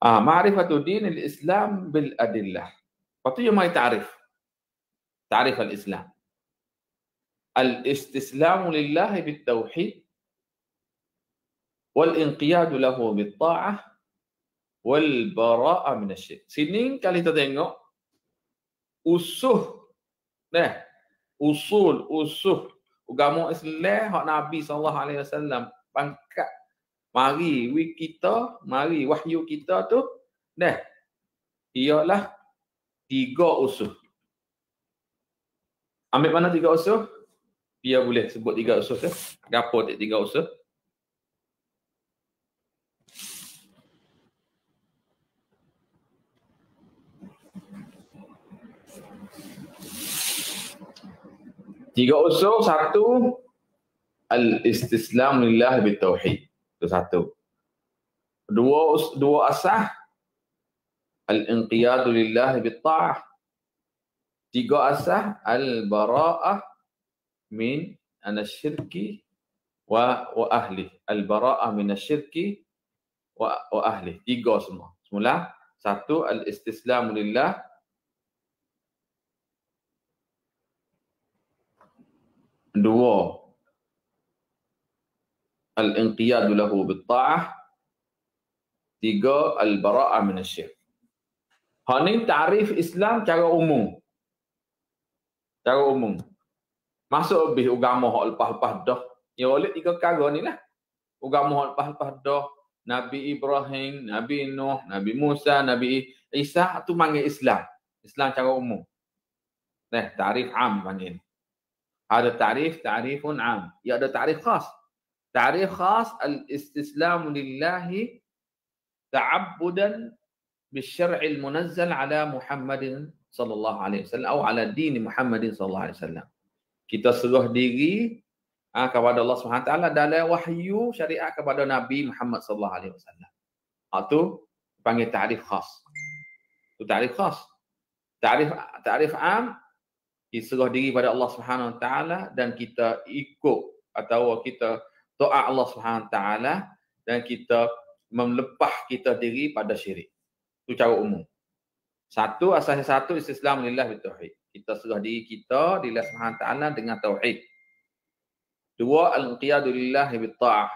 ah ma'rifatu dinil islam bil adillah patu tu mai ta'rif ta'rif al islam al istislamu lillah bit tauhid wal inqiyad lahu bit ta'ah wal bara'a min asyirk sini kali kita tengok usuh nah usul usuh agama Islam hak Nabi sallallahu alaihi wasallam pangkat mari wi kita mari wahyu kita tu dah ialah tiga usul ambil mana tiga usul dia boleh sebut tiga usul ke gapo tiga usul Tiga usul, satu al-istislam lillah bitauhid. Itu satu. Dua dua asah al-inqiyad lillah bitta'ah. Tiga asah al-bara'ah min anasyirki wa wa ahli. Al-bara'ah min asyirki wa wa ahli. Tiga semua. Semula satu al-istislam lillah dua al-inqiyad lahu bitta'ah tiga al baraa min asy-syirk ha tarif Islam cara umum cara umum masuk lebih agama hak lepas-lepas dah ya oleh tiga perkara ni lah agama hak lepas-lepas dah Nabi Ibrahim, Nabi Nuh, Nabi Musa, Nabi Isa tu panggil Islam. Islam cara umum. Nah, tarif am panggil هذا التعريف تعريف عام هذا تعريف خاص تعريف خاص الاستسلام لله تعبدا بالشرع المنزل على محمد صلى الله عليه وسلم atau على دين محمد صلى الله عليه وسلم kita serah diri ha, kepada Allah SWT dalam wahyu syariat kepada Nabi Muhammad sallallahu alaihi wasallam. Itu panggil ta'rif khas. Itu ta'rif khas. Ta'rif ta'rif am Kita diserah diri pada Allah Subhanahu Wa Taala dan kita ikut atau kita doa Allah Subhanahu Wa Taala dan kita melepah kita diri pada syirik. Itu cara umum. Satu asasnya satu Islam lillah bitauhid. Kita serah diri kita di Allah Subhanahu Taala dengan tauhid. Dua al-qiyadu lillah bitta'ah.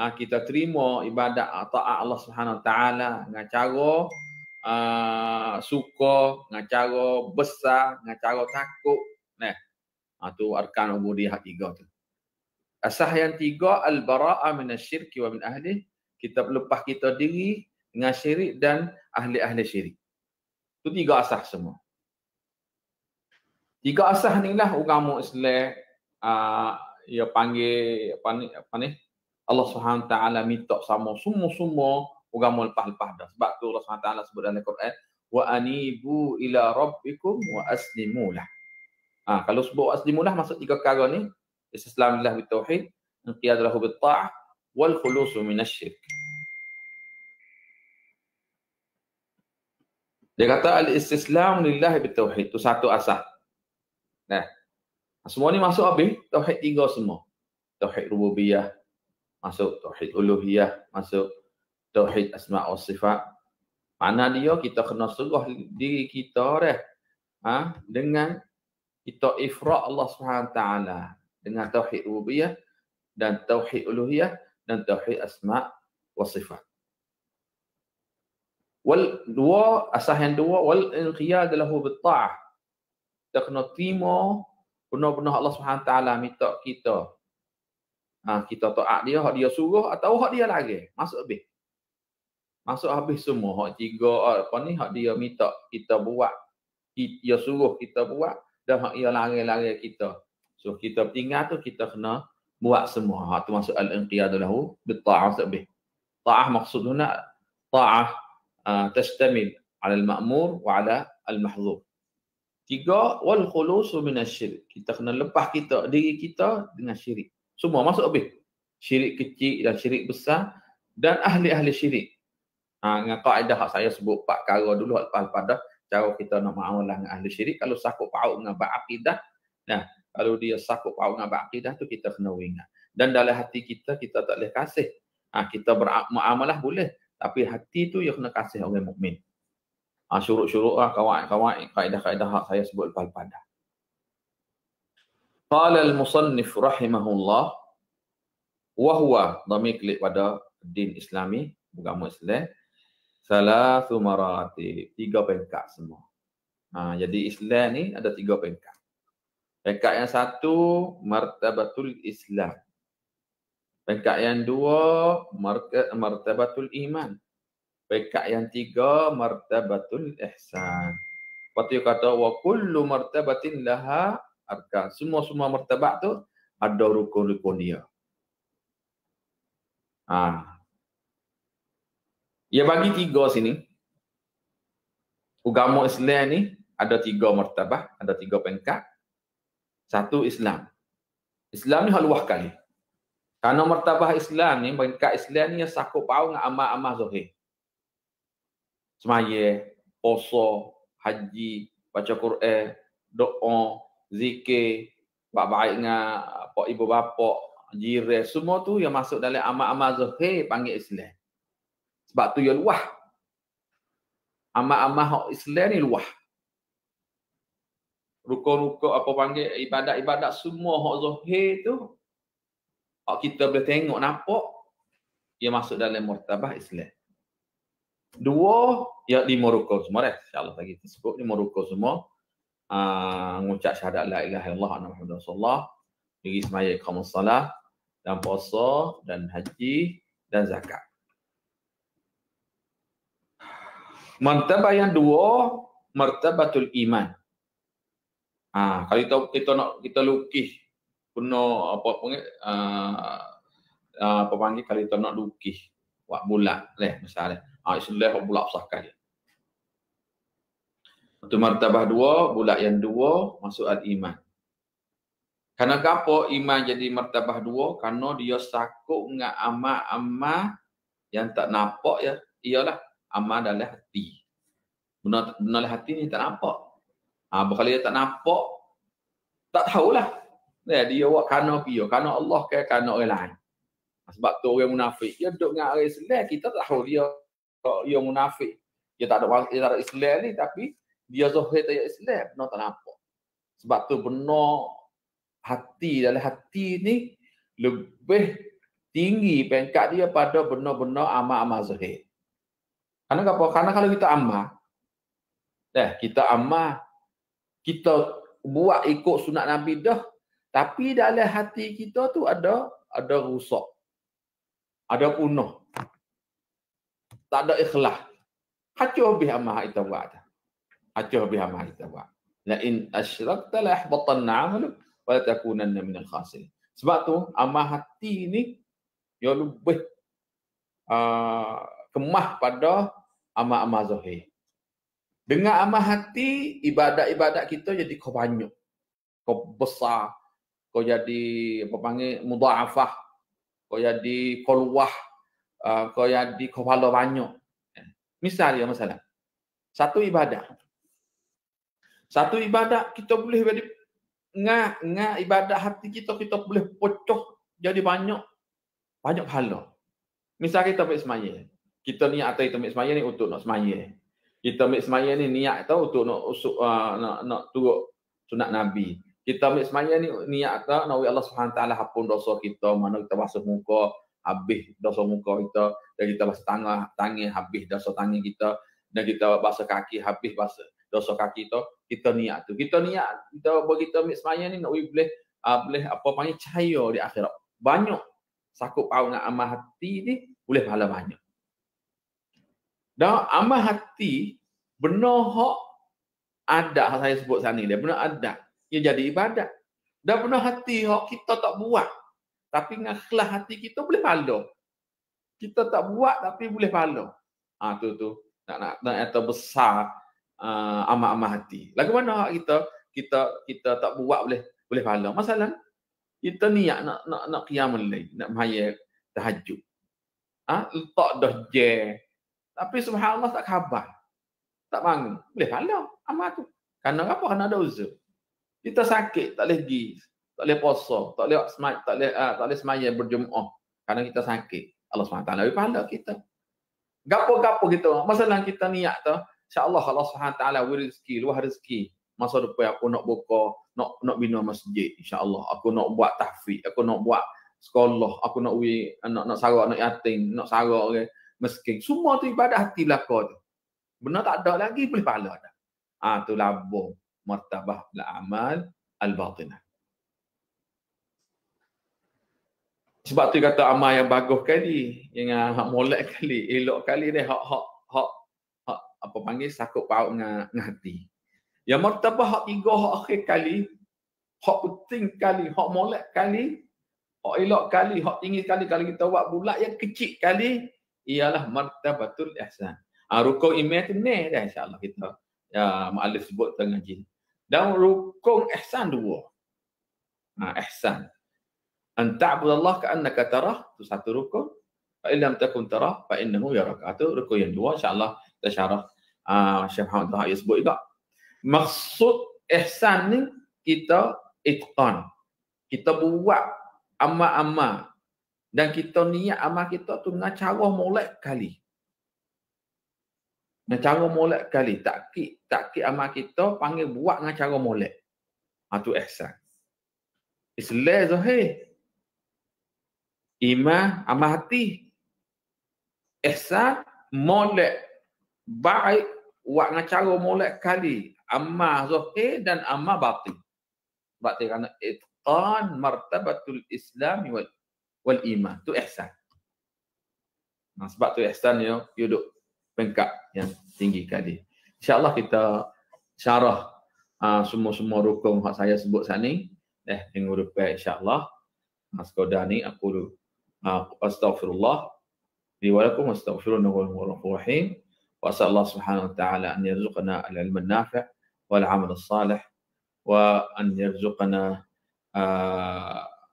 Ha, kita terima ibadat taat Allah Subhanahu Taala dengan cara uh, suka dengan cara besar dengan cara takut nah itu ah, arkan ubudiyah tiga tu asah yang tiga al baraa minasyirki wa min ahli kita lepas kita diri dengan syirik dan ahli-ahli syirik tu tiga asah semua tiga asah ni lah ugamu islam uh, ah, ia panggil apa ni Allah swt taala minta sama semua-semua agama lepas-lepas dah. Sebab tu Allah SWT sebut dalam Al-Quran, wa anibu ila rabbikum wa aslimu Ha, kalau sebut wa aslimu lah maksud tiga perkara ni, istislam lillah bi tauhid, inqiyad bi ta'ah wal khulusu minasy Dia kata al-istislam lillah bi tauhid tu satu asal. Nah. Semua ni masuk habis tauhid tiga semua. Tauhid rububiyah masuk, tauhid uluhiyah masuk, tauhid asma wa sifat mana dia kita kena suruh diri kita dah ha? dengan kita ifra' Allah SWT dengan tauhid rububiyah dan tauhid uluhiyah dan tauhid asma wa sifat wal dua asah yang dua wal inqiyad lahu bit ta'ah kita kena terima benar-benar Allah SWT minta kita ha, kita taat dia hak dia suruh atau hak dia lagi masuk lebih Masuk habis semua hak tiga apa ah, ni hak dia minta kita buat. Dia suruh kita buat dan hak dia lari-lari kita. So kita tinggal tu kita kena buat semua. Ha tu masuk al-inqiyad lahu bi ta'ah sabbi. Ta'ah maksudnya ta'ah tashtamil 'ala al-ma'mur wa 'ala al-mahzur. Tiga wal khulus min asy-syirk. Kita kena lepas kita diri kita dengan syirik. Semua masuk habis. Syirik kecil dan syirik besar dan ahli-ahli syirik Ha, dengan kaedah hak saya sebut empat perkara dulu lepas pada cara kita nak ma'amalah dengan ahli syirik. Kalau sakut paut dengan ba'akidah, nah, kalau dia sakut paut dengan ba'akidah tu kita kena ingat. Dan dalam hati kita, kita tak boleh kasih. Ha, kita bermuamalah boleh. Tapi hati tu yang kena kasih orang mukmin. Ha, syuruk-syuruk lah kawan-kawan kaedah-kaedah hak saya sebut lepas pada. Qala al-musannif rahimahullah wa huwa damik pada din islami agama islam salah sumarati tiga pengkat semua ha, jadi Islam ni ada tiga pengkat pengkat yang satu martabatul Islam pengkat yang dua martabatul iman pengkat yang tiga martabatul ihsan Lepas tu kata wa kullu martabatin laha arkan. Semua-semua martabat tu ada rukun-rukun dia. Ah, ha. Ia bagi tiga sini. Agama Islam ni ada tiga martabah, ada tiga pangkat. Satu Islam. Islam ni haluah kali. Karena martabah Islam ni, pangkat Islam ni sakup pau dengan amal-amal zuhir. Semaya, poso, haji, baca Quran, doa, zikir, buat baik dengan pak ibu bapak, jirah, semua tu yang masuk dalam amal-amal zuhir panggil Islam. Sebab tu yang luah. Amal-amal hak Islam ni luah. Rukun-rukun apa panggil ibadat-ibadat semua hak zahir tu hak kita boleh tengok nampak ia masuk dalam murtabah Islam. Dua ya lima rukun semua dah. Insya-Allah kita tersebut lima rukun semua. Ah syahadat la ilaha illallah anna muhammadar rasulullah, diri semaya qiamus dan puasa dan haji dan zakat. Martabat yang dua, martabatul iman. Ha, kalau kita, kita nak kita lukis guna apa panggil uh, apa panggil kalau kita nak lukis buat bulat leh misalnya. Ha, ah istilah bulat usah kali. Itu martabah dua, bulat yang dua masuk al-iman. Karena apa iman jadi martabah dua? Karena dia sakuk dengan amal-amal yang tak nampak ya. Iyalah, amal dalam hati. Benar, benar dalam hati ni tak nampak. Ha, kalau dia tak nampak, tak tahulah. Ya, dia buat kena pihak. Kena Allah ke kena orang lain. Ha, sebab tu orang munafik. Dia duduk dengan orang Islam. Kita tak tahu dia dia munafik. Dia tak ada, dia tak ada Islam ni. Tapi dia zuhir tak Islam. Benar tak nampak. Sebab tu benar hati dalam hati ni lebih tinggi pengkat dia pada benar-benar amal-amal zuhir. Karena apa? Karena kalau kita amal, eh, kita amal, kita buat ikut sunat Nabi dah, tapi dalam hati kita tu ada ada rusak. Ada punah. Tak ada ikhlas. Hacuh habis amal kita buat. Hacuh habis amal kita buat. La in asyrakta la ahbatanna amalu wa takunanna min al Sebab tu amal hati ni yang lebih uh, kemah pada amal-amal zahir. Dengan amal hati, ibadat-ibadat kita jadi kau banyak. Kau besar. Kau jadi, apa panggil, muda'afah. Kau jadi kau luah. Ah, kau jadi kau pala banyak. Eh, Misalnya, masalah. Satu ibadat. Satu ibadat kita boleh jadi ngah ngah ibadat hati kita kita boleh pocoh jadi banyak banyak pahala. Misalnya kita baik semaya kita ni atas kita ambil semaya ni untuk nak semaya. Kita ambil semaya ni niat tau untuk nak usuk uh, nak nak turut sunat Nabi. Kita ambil semaya ni niat tau nak we Allah Subhanahu taala hapun dosa kita mana kita basuh muka habis dosa muka kita dan kita basuh tangan tangan habis dosa tangan kita dan kita basuh kaki habis basuh dosa kaki kita kita niat tu. Kita niat kita bagi kita ambil semaya ni nak we boleh uh, boleh apa panggil cahaya di akhirat. Banyak sakup pau nak amal hati ni boleh pahala banyak. Dan amal hati benar hak adat saya sebut sana dia benar adat. Ia jadi ibadat. Dan benar hati hak kita tak buat. Tapi dengan ikhlas hati kita boleh pahala. Kita tak buat tapi boleh pahala. Ha, tu tu. Nak nak nak kata besar uh, amal-amal hati. Lagu mana hak kita kita kita tak buat boleh boleh pahala. Masalah kita niat nak nak nak qiyamul lain, nak mahaya tahajud. Ah, ha? letak dah je. Tapi subhanallah tak khabar. Tak bangun. Boleh pahala amal tu. Kerana apa? Kerana ada uzur. Kita sakit, tak boleh pergi. Tak boleh puasa. Tak boleh, semay, tak boleh, uh, tak boleh semaya berjumah. Kerana kita sakit. Allah SWT lebih pahala kita. Gapo-gapo kita. Masalah kita niat tu. InsyaAllah Allah SWT beri rezeki, luar rezeki. Masa depan aku nak buka, nak nak bina masjid. InsyaAllah. Aku nak buat tahfiz. Aku nak buat sekolah. Aku nak wi, nak, nak sarak nak yating, Nak sarak. Okay meskin. Semua tu ibadah hati belaka tu. Benda tak ada lagi boleh pahala dah. Ha, tu labuh martabah la amal al-batinah. Sebab tu kata amal yang bagus kali, yang ah, hak molek kali, elok kali ni hak hak hak hak apa panggil sakut paut dengan hati. Yang martabah hak tiga hak akhir kali, hak penting kali, hak molek kali, hak elok kali, hak tinggi kali kalau kita buat bulat yang kecil kali, ialah martabatul ihsan. Ha, rukun iman tu ni dah insyaAllah kita. Ya, Ma'alif sebut tengah jin. Dan rukun ihsan dua. ah Ha, ihsan. Anta'budallah ka'annaka tarah. Itu satu rukun. Fa'illam takun tarah. Fa'innahu ya Itu rukun yang dua. InsyaAllah kita syarah. Uh, Syekh Muhammad Taha sebut juga. Maksud ihsan ni kita itqan. Kita buat amal-amal dan kita niat amal kita tu ngacaroh molek kali. Ngacaroh molek kali. Tak kik, tak kik amal kita panggil buat ngacaroh molek. Itu ha, ihsan. It's less of hey. Iman amal hati. Ihsan molek. Baik buat ngacaroh molek kali. Amal zuhir dan amal batin. Batin kerana itqan martabatul islami wal wal iman tu ihsan nah, sebab tu ihsan yo yo duk pengkap yang tinggi kali insyaallah kita syarah uh, semua-semua rukun hak saya sebut sat ni eh tengok rupai insyaallah maskoda ah, ni aku uh, ah, astagfirullah li wa lakum astaghfirun wa rahim wa sallallahu subhanahu wa ta'ala an yarzuqana al-ilm an-nafi' wal 'amal as-salih wa an yarzuqana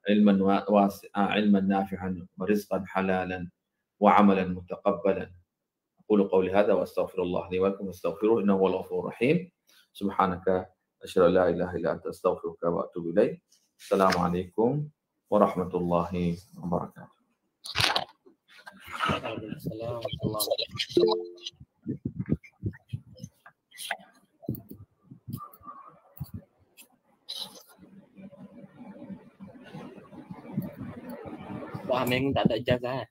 علما واسعا آه، علما نافعا ورزقا حلالا وعملا متقبلا أقول قولي هذا وأستغفر الله لي ولكم واستغفروه إنه هو الغفور الرحيم سبحانك أشهد أن لا إله إلا أنت أستغفرك وأتوب إليك السلام عليكم ورحمة الله وبركاته. السلام ورحمة الله وبركاته. Wah, wow, mày cũng đã đợi cho ra.